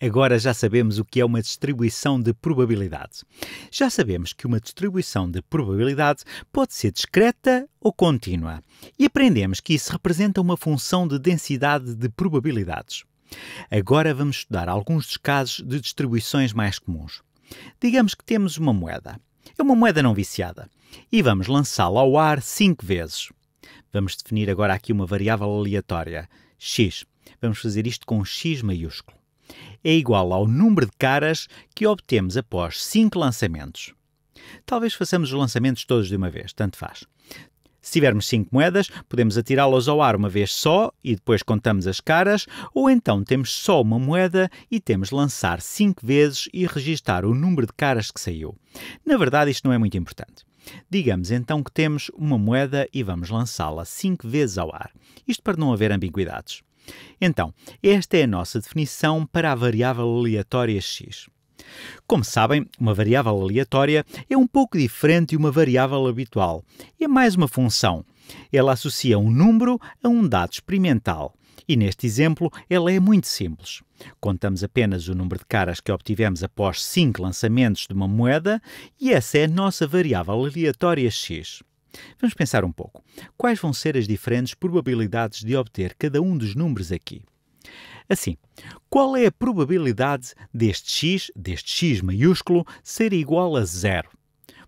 Agora já sabemos o que é uma distribuição de probabilidade. Já sabemos que uma distribuição de probabilidade pode ser discreta ou contínua, e aprendemos que isso representa uma função de densidade de probabilidades. Agora vamos estudar alguns dos casos de distribuições mais comuns. Digamos que temos uma moeda. É uma moeda não viciada. E vamos lançá-la ao ar 5 vezes. Vamos definir agora aqui uma variável aleatória, x. Vamos fazer isto com x maiúsculo é igual ao número de caras que obtemos após 5 lançamentos. Talvez façamos os lançamentos todos de uma vez, tanto faz. Se tivermos 5 moedas, podemos atirá-las ao ar uma vez só e depois contamos as caras, ou então temos só uma moeda e temos de lançar 5 vezes e registar o número de caras que saiu. Na verdade, isto não é muito importante. Digamos então que temos uma moeda e vamos lançá-la 5 vezes ao ar, isto para não haver ambiguidades. Então, esta é a nossa definição para a variável aleatória x. Como sabem, uma variável aleatória é um pouco diferente de uma variável habitual. É mais uma função. Ela associa um número a um dado experimental. E neste exemplo, ela é muito simples. Contamos apenas o número de caras que obtivemos após 5 lançamentos de uma moeda e essa é a nossa variável aleatória x. Vamos pensar um pouco. Quais vão ser as diferentes probabilidades de obter cada um dos números aqui? Assim, qual é a probabilidade deste x, deste x maiúsculo, ser igual a zero?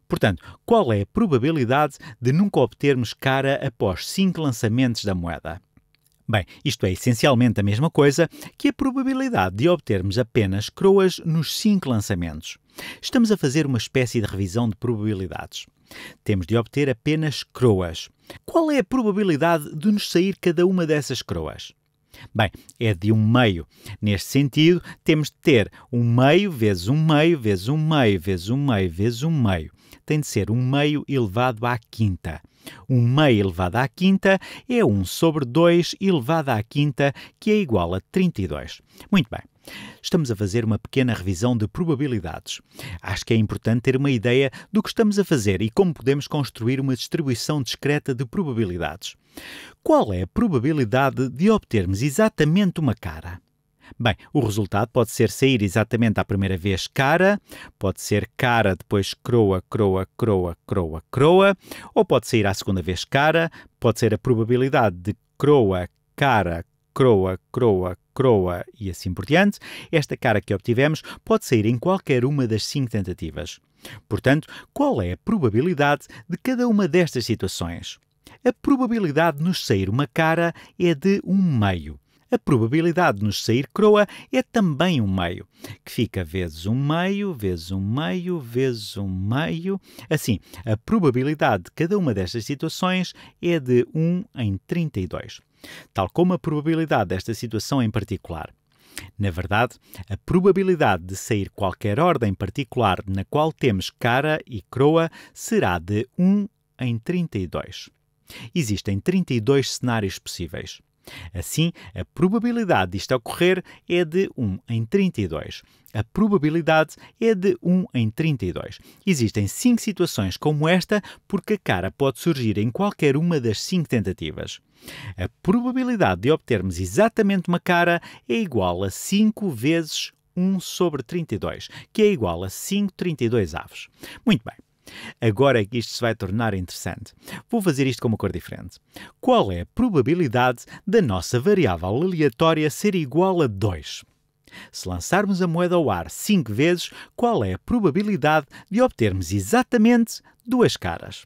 Portanto, qual é a probabilidade de nunca obtermos cara após cinco lançamentos da moeda? Bem, isto é essencialmente a mesma coisa que a probabilidade de obtermos apenas croas nos cinco lançamentos. Estamos a fazer uma espécie de revisão de probabilidades. Temos de obter apenas croas. Qual é a probabilidade de nos sair cada uma dessas croas? Bem, é de um meio. Neste sentido, temos de ter um meio vezes um meio vezes um meio vezes um meio vezes um meio. Tem de ser um meio elevado à quinta. Um meio elevado à quinta é 1 sobre 2 elevado à quinta, que é igual a 32. Muito bem. Estamos a fazer uma pequena revisão de probabilidades. Acho que é importante ter uma ideia do que estamos a fazer e como podemos construir uma distribuição discreta de probabilidades. Qual é a probabilidade de obtermos exatamente uma cara? Bem, o resultado pode ser sair exatamente à primeira vez cara, pode ser cara, depois croa, croa, croa, croa, croa, ou pode sair à segunda vez cara, pode ser a probabilidade de croa, cara, croa, croa, croa e assim por diante, esta cara que obtivemos pode sair em qualquer uma das cinco tentativas. Portanto, qual é a probabilidade de cada uma destas situações? A probabilidade de nos sair uma cara é de um meio. A probabilidade de nos sair croa é também um meio, que fica vezes um meio, vezes um meio, vezes um meio. Assim, a probabilidade de cada uma destas situações é de 1 em 32 tal como a probabilidade desta situação em particular. Na verdade, a probabilidade de sair qualquer ordem particular na qual temos cara e croa será de 1 em 32. Existem 32 cenários possíveis. Assim, a probabilidade disto ocorrer é de 1 em 32. A probabilidade é de 1 em 32. Existem 5 situações como esta, porque a cara pode surgir em qualquer uma das 5 tentativas. A probabilidade de obtermos exatamente uma cara é igual a 5 vezes 1 sobre 32, que é igual a 5 32 avos. Muito bem. Agora é que isto se vai tornar interessante. Vou fazer isto com uma cor diferente. Qual é a probabilidade da nossa variável aleatória ser igual a 2? Se lançarmos a moeda ao ar 5 vezes, qual é a probabilidade de obtermos exatamente duas caras?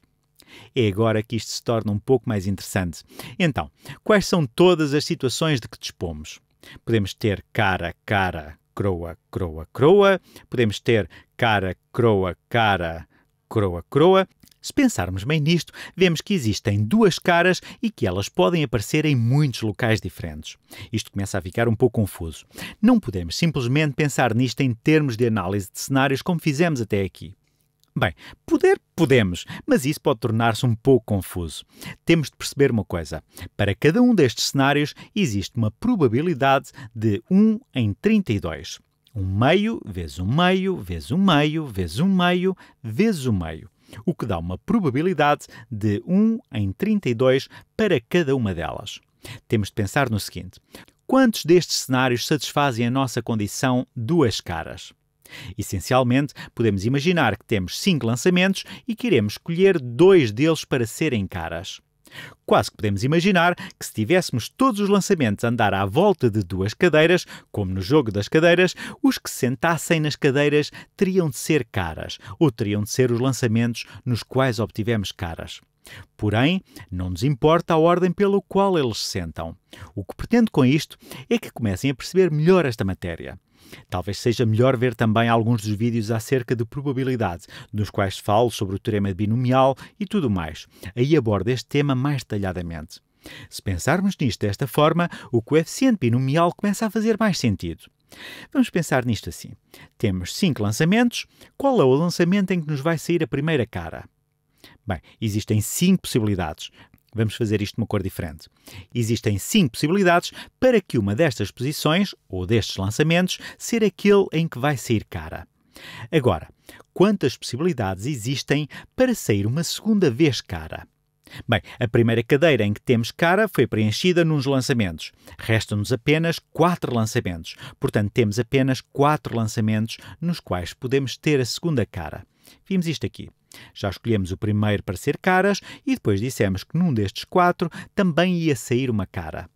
É agora que isto se torna um pouco mais interessante. Então, quais são todas as situações de que dispomos? Podemos ter cara, cara, croa, croa, croa. Podemos ter cara, croa, cara, croa croa. Se pensarmos bem nisto, vemos que existem duas caras e que elas podem aparecer em muitos locais diferentes. Isto começa a ficar um pouco confuso. Não podemos simplesmente pensar nisto em termos de análise de cenários como fizemos até aqui. Bem, poder podemos, mas isso pode tornar-se um pouco confuso. Temos de perceber uma coisa: para cada um destes cenários existe uma probabilidade de 1 em 32. Um meio vezes um meio vezes um meio vezes um meio vezes um meio, o que dá uma probabilidade de 1 em 32 para cada uma delas. Temos de pensar no seguinte: quantos destes cenários satisfazem a nossa condição duas caras? Essencialmente, podemos imaginar que temos cinco lançamentos e queremos escolher dois deles para serem caras. Quase que podemos imaginar que se tivéssemos todos os lançamentos a andar à volta de duas cadeiras, como no jogo das cadeiras, os que se sentassem nas cadeiras teriam de ser caras, ou teriam de ser os lançamentos nos quais obtivemos caras. Porém, não nos importa a ordem pela qual eles se sentam. O que pretendo com isto é que comecem a perceber melhor esta matéria. Talvez seja melhor ver também alguns dos vídeos acerca de probabilidade, nos quais falo sobre o teorema binomial e tudo mais. Aí abordo este tema mais detalhadamente. Se pensarmos nisto desta forma, o coeficiente binomial começa a fazer mais sentido. Vamos pensar nisto assim. Temos 5 lançamentos. Qual é o lançamento em que nos vai sair a primeira cara? Bem, existem 5 possibilidades. Vamos fazer isto de uma cor diferente. Existem cinco possibilidades para que uma destas posições, ou destes lançamentos, ser aquele em que vai sair cara. Agora, quantas possibilidades existem para sair uma segunda vez cara? Bem, a primeira cadeira em que temos cara foi preenchida nos lançamentos. Restam-nos apenas 4 lançamentos. Portanto, temos apenas 4 lançamentos nos quais podemos ter a segunda cara. Vimos isto aqui. Já escolhemos o primeiro para ser caras e depois dissemos que num destes quatro também ia sair uma cara.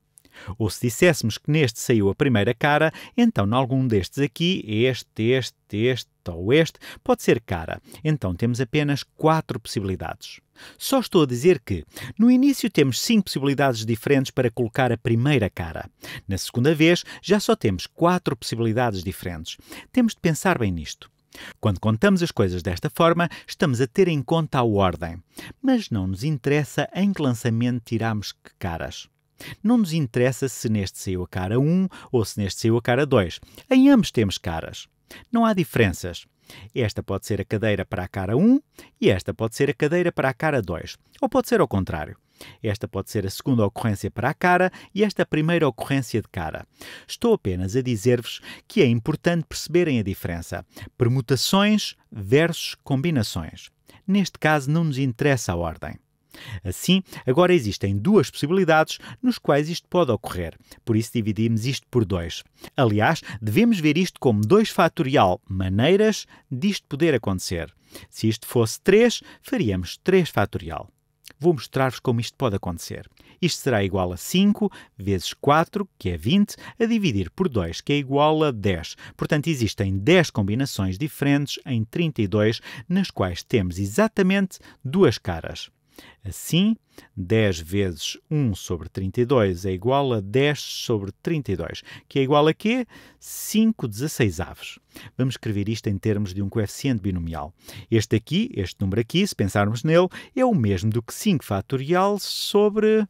Ou se disséssemos que neste saiu a primeira cara, então em algum destes aqui, este, este, este ou este, pode ser cara. Então temos apenas quatro possibilidades. Só estou a dizer que, no início temos cinco possibilidades diferentes para colocar a primeira cara. Na segunda vez, já só temos quatro possibilidades diferentes. Temos de pensar bem nisto. Quando contamos as coisas desta forma, estamos a ter em conta a ordem, mas não nos interessa em que lançamento tiramos que caras. Não nos interessa se neste saiu a cara 1 ou se neste saiu a cara 2. Em ambos temos caras. Não há diferenças. Esta pode ser a cadeira para a cara 1 e esta pode ser a cadeira para a cara 2. Ou pode ser ao contrário. Esta pode ser a segunda ocorrência para a cara e esta a primeira ocorrência de cara. Estou apenas a dizer-vos que é importante perceberem a diferença. Permutações versus combinações. Neste caso, não nos interessa a ordem. Assim, agora existem duas possibilidades nos quais isto pode ocorrer, por isso dividimos isto por dois. Aliás, devemos ver isto como 2 fatorial, maneiras disto poder acontecer. Se isto fosse 3, faríamos 3 fatorial. Vou mostrar-vos como isto pode acontecer. Isto será igual a 5 vezes 4, que é 20, a dividir por 2, que é igual a 10. Portanto, existem 10 combinações diferentes em 32, nas quais temos exatamente duas caras. Assim, 10 vezes 1 sobre 32 é igual a 10 sobre 32, que é igual a quê? 5 16 avos. Vamos escrever isto em termos de um coeficiente binomial. Este aqui, este número aqui, se pensarmos nele, é o mesmo do que 5 fatorial sobre...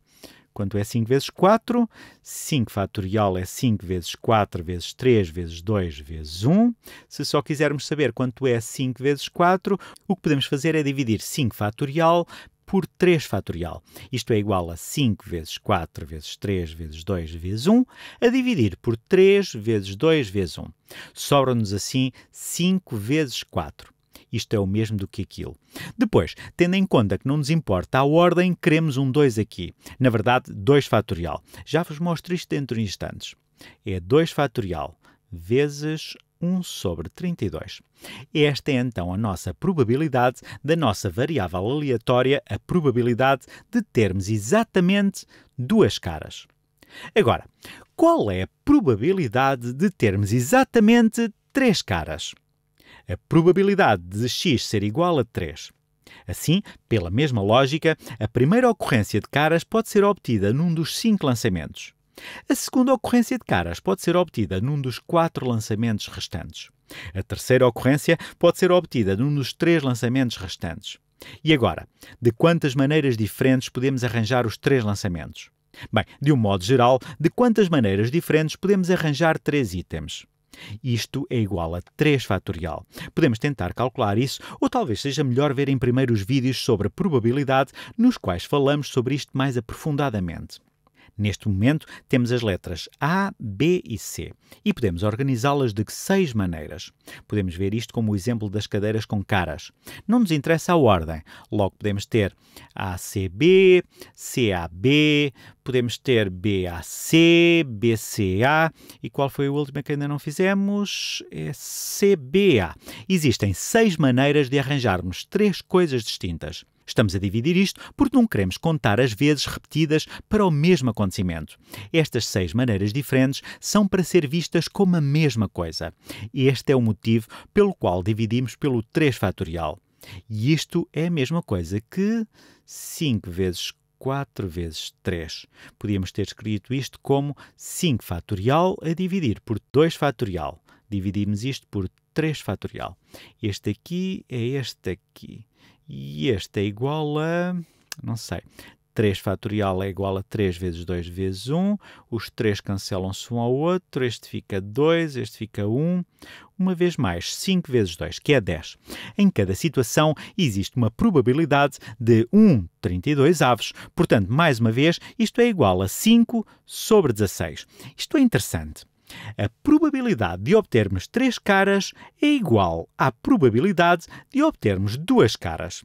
Quanto é 5 vezes 4? 5 fatorial é 5 vezes 4 vezes 3 vezes 2 vezes 1. Se só quisermos saber quanto é 5 vezes 4, o que podemos fazer é dividir 5 fatorial por 3 fatorial. Isto é igual a 5 vezes 4 vezes 3 vezes 2 vezes 1, a dividir por 3 vezes 2 vezes 1. Sobra-nos assim 5 vezes 4. Isto é o mesmo do que aquilo. Depois, tendo em conta que não nos importa a ordem, queremos um 2 aqui. Na verdade, 2 fatorial. Já vos mostro isto dentro de instantes. É 2 fatorial vezes 1 sobre 32. Esta é então a nossa probabilidade da nossa variável aleatória, a probabilidade de termos exatamente duas caras. Agora, qual é a probabilidade de termos exatamente três caras? A probabilidade de x ser igual a 3. Assim, pela mesma lógica, a primeira ocorrência de caras pode ser obtida num dos cinco lançamentos. A segunda ocorrência de caras pode ser obtida num dos quatro lançamentos restantes. A terceira ocorrência pode ser obtida num dos três lançamentos restantes. E agora, de quantas maneiras diferentes podemos arranjar os três lançamentos? Bem, de um modo geral, de quantas maneiras diferentes podemos arranjar três itens? Isto é igual a 3 fatorial. Podemos tentar calcular isso, ou talvez seja melhor verem primeiro os vídeos sobre probabilidade, nos quais falamos sobre isto mais aprofundadamente. Neste momento, temos as letras A, B e C e podemos organizá-las de seis maneiras. Podemos ver isto como o exemplo das cadeiras com caras. Não nos interessa a ordem, logo podemos ter ACB, CAB, podemos ter BAC, BCA e qual foi a última que ainda não fizemos? É CBA. Existem seis maneiras de arranjarmos três coisas distintas. Estamos a dividir isto porque não queremos contar as vezes repetidas para o mesmo acontecimento. Estas seis maneiras diferentes são para ser vistas como a mesma coisa. E este é o motivo pelo qual dividimos pelo 3 fatorial. E isto é a mesma coisa que 5 vezes 4 vezes 3. Podíamos ter escrito isto como 5 fatorial a dividir por 2 fatorial. Dividimos isto por 3 fatorial. Este aqui é este aqui. E este é igual a. não sei. 3 fatorial é igual a 3 vezes 2 vezes 1. Os 3 cancelam-se um ao outro. Este fica 2, este fica 1. Uma vez mais, 5 vezes 2, que é 10. Em cada situação existe uma probabilidade de 1, 32 aves. Portanto, mais uma vez, isto é igual a 5 sobre 16. Isto é interessante. A probabilidade de obtermos três caras é igual à probabilidade de obtermos duas caras.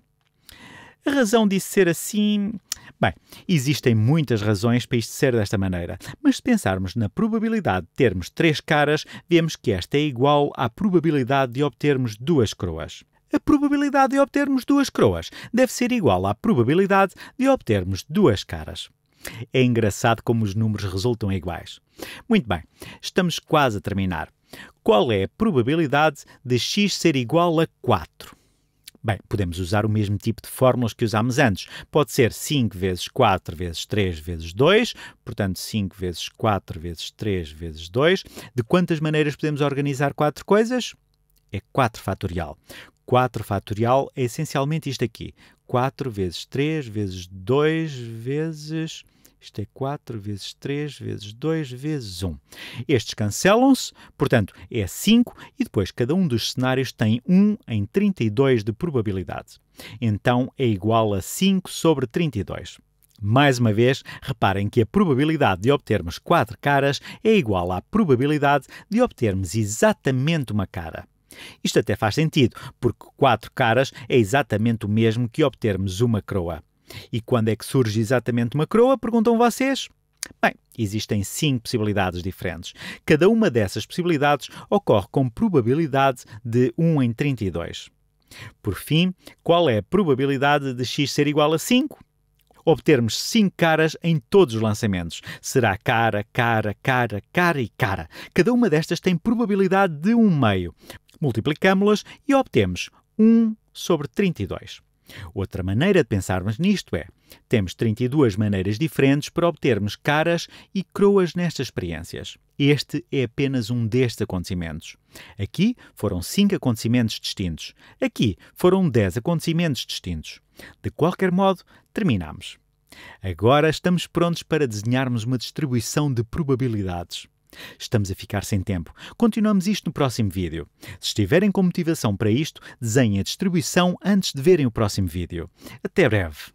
A razão disso ser assim. Bem, existem muitas razões para isto ser desta maneira, mas se pensarmos na probabilidade de termos três caras, vemos que esta é igual à probabilidade de obtermos duas coroas. A probabilidade de obtermos duas coroas deve ser igual à probabilidade de obtermos duas caras. É engraçado como os números resultam iguais. Muito bem, estamos quase a terminar. Qual é a probabilidade de x ser igual a 4? Bem, podemos usar o mesmo tipo de fórmulas que usámos antes. Pode ser 5 vezes 4 vezes 3 vezes 2, portanto 5 vezes 4 vezes 3 vezes 2. De quantas maneiras podemos organizar 4 coisas? É 4 fatorial. 4 fatorial é essencialmente isto aqui. 4 vezes 3 vezes 2 vezes isto é 4 vezes 3 vezes 2 vezes 1. Estes cancelam-se, portanto, é 5 e depois cada um dos cenários tem 1 em 32 de probabilidade. Então é igual a 5 sobre 32. Mais uma vez, reparem que a probabilidade de obtermos 4 caras é igual à probabilidade de obtermos exatamente uma cara. Isto até faz sentido, porque 4 caras é exatamente o mesmo que obtermos uma croa. E quando é que surge exatamente uma coroa? Perguntam vocês. Bem, existem cinco possibilidades diferentes. Cada uma dessas possibilidades ocorre com probabilidade de 1 em 32. Por fim, qual é a probabilidade de x ser igual a 5? obtermos 5 caras em todos os lançamentos. Será cara, cara, cara, cara e cara. Cada uma destas tem probabilidade de 1 um meio. Multiplicamos-las e obtemos 1 sobre 32. Outra maneira de pensarmos nisto é: temos 32 maneiras diferentes para obtermos caras e croas nestas experiências. Este é apenas um destes acontecimentos. Aqui foram 5 acontecimentos distintos. Aqui foram 10 acontecimentos distintos. De qualquer modo, terminamos. Agora estamos prontos para desenharmos uma distribuição de probabilidades. Estamos a ficar sem tempo. Continuamos isto no próximo vídeo. Se estiverem com motivação para isto, desenhem a distribuição antes de verem o próximo vídeo. Até breve!